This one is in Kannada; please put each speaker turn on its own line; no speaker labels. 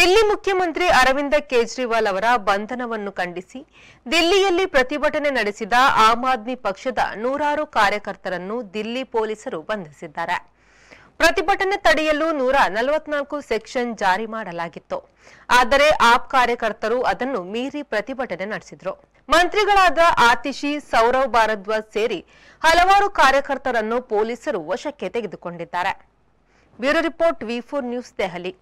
ದಿಲ್ಲಿ ಮುಖ್ಯಮಂತ್ರಿ ಅರವಿಂದ ಕೇಜ್ರಿವಾಲ್ ಅವರ ಬಂಧನವನ್ನು ಖಂಡಿಸಿ ದಿಲ್ಲಿಯಲ್ಲಿ ಪ್ರತಿಭಟನೆ ನಡೆಸಿದ ಆಮ್ ಆದ್ಮಿ ಪಕ್ಷದ ನೂರಾರು ಕಾರ್ಯಕರ್ತರನ್ನು ದಿಲ್ಲಿ ಪೊಲೀಸರು ಬಂಧಿಸಿದ್ದಾರೆ ಪ್ರತಿಭಟನೆ ತಡೆಯಲು ನೂರ ನಲವತ್ನಾಲ್ಕು ಸೆಕ್ಷನ್ ಜಾರಿ ಮಾಡಲಾಗಿತ್ತು ಆದರೆ ಆಪ್ ಕಾರ್ಯಕರ್ತರು ಅದನ್ನು ಮೀರಿ ಪ್ರತಿಭಟನೆ ನಡೆಸಿದರು ಮಂತ್ರಿಗಳಾದ ಆತಿಶಿ ಸೌರವ್ ಭಾರದ್ವಾಜ್ ಸೇರಿ ಹಲವಾರು ಕಾರ್ಯಕರ್ತರನ್ನು ಪೊಲೀಸರು ವಶಕ್ಕೆ ತೆಗೆದುಕೊಂಡಿದ್ದಾರೆ bureau report V news Delhi